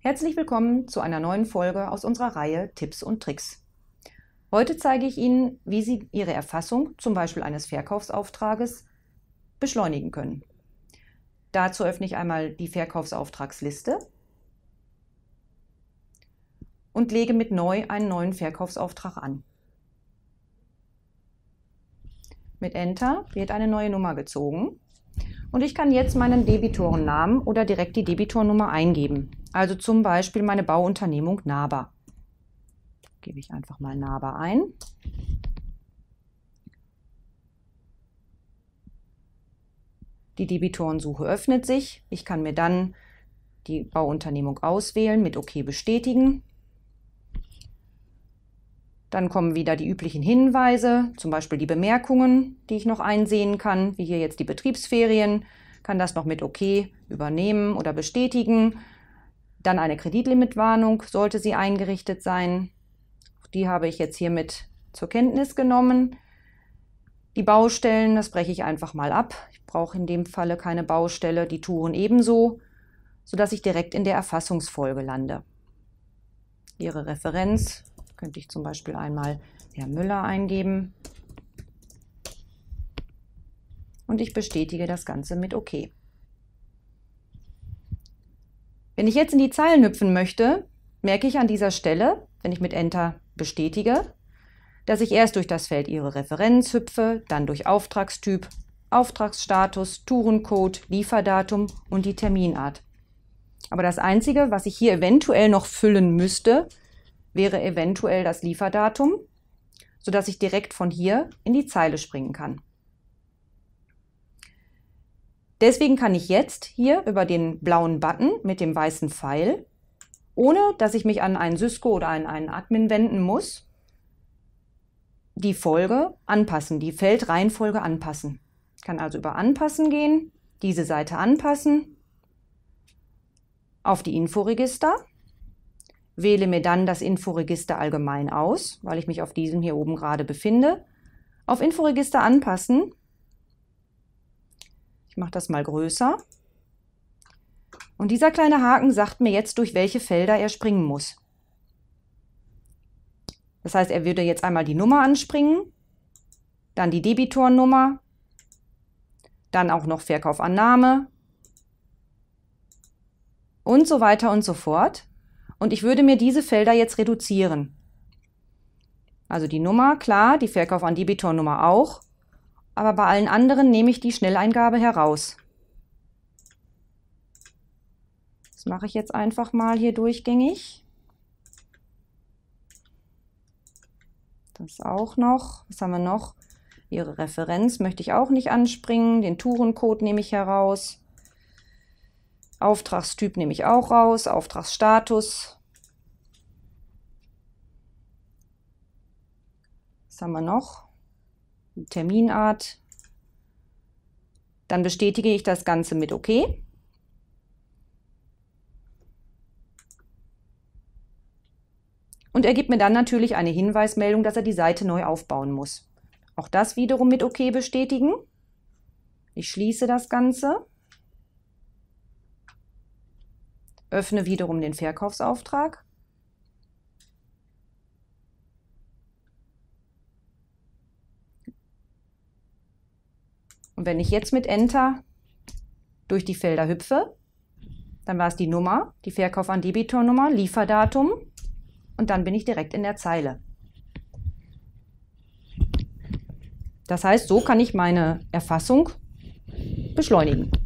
Herzlich willkommen zu einer neuen Folge aus unserer Reihe Tipps und Tricks. Heute zeige ich Ihnen, wie Sie Ihre Erfassung, zum Beispiel eines Verkaufsauftrages, beschleunigen können. Dazu öffne ich einmal die Verkaufsauftragsliste und lege mit Neu einen neuen Verkaufsauftrag an. Mit Enter wird eine neue Nummer gezogen und ich kann jetzt meinen Debitorennamen oder direkt die Debitornummer eingeben. Also zum Beispiel meine Bauunternehmung NABA. Gebe ich einfach mal NABA ein. Die Debitorensuche öffnet sich. Ich kann mir dann die Bauunternehmung auswählen, mit OK bestätigen. Dann kommen wieder die üblichen Hinweise, zum Beispiel die Bemerkungen, die ich noch einsehen kann, wie hier jetzt die Betriebsferien, kann das noch mit OK übernehmen oder bestätigen. Dann eine Kreditlimitwarnung sollte sie eingerichtet sein. Die habe ich jetzt hiermit zur Kenntnis genommen. Die Baustellen, das breche ich einfach mal ab. Ich brauche in dem Falle keine Baustelle, die Touren ebenso, sodass ich direkt in der Erfassungsfolge lande. Ihre Referenz könnte ich zum Beispiel einmal Herr Müller eingeben. Und ich bestätige das Ganze mit OK. Wenn ich jetzt in die Zeilen hüpfen möchte, merke ich an dieser Stelle, wenn ich mit Enter bestätige, dass ich erst durch das Feld Ihre Referenz hüpfe, dann durch Auftragstyp, Auftragsstatus, Tourencode, Lieferdatum und die Terminart. Aber das Einzige, was ich hier eventuell noch füllen müsste, wäre eventuell das Lieferdatum, sodass ich direkt von hier in die Zeile springen kann. Deswegen kann ich jetzt hier über den blauen Button mit dem weißen Pfeil, ohne dass ich mich an einen Cisco oder an einen Admin wenden muss, die Folge anpassen, die Feldreihenfolge anpassen. Ich kann also über Anpassen gehen, diese Seite anpassen, auf die Inforegister, wähle mir dann das Inforegister allgemein aus, weil ich mich auf diesem hier oben gerade befinde, auf Inforegister anpassen mache das mal größer. Und dieser kleine Haken sagt mir jetzt, durch welche Felder er springen muss. Das heißt, er würde jetzt einmal die Nummer anspringen, dann die Debitornummer, dann auch noch Verkaufannahme und so weiter und so fort. Und ich würde mir diese Felder jetzt reduzieren. Also die Nummer, klar, die Verkauf an Debitornummer auch aber bei allen anderen nehme ich die Schnelleingabe heraus. Das mache ich jetzt einfach mal hier durchgängig. Das auch noch. Was haben wir noch? Ihre Referenz möchte ich auch nicht anspringen. Den Tourencode nehme ich heraus. Auftragstyp nehme ich auch raus. Auftragsstatus. Was haben wir noch? Terminart. Dann bestätige ich das Ganze mit OK. Und er gibt mir dann natürlich eine Hinweismeldung, dass er die Seite neu aufbauen muss. Auch das wiederum mit OK bestätigen. Ich schließe das Ganze. Öffne wiederum den Verkaufsauftrag Und wenn ich jetzt mit Enter durch die Felder hüpfe, dann war es die Nummer, die Verkauf an Debitornummer, Lieferdatum und dann bin ich direkt in der Zeile. Das heißt, so kann ich meine Erfassung beschleunigen.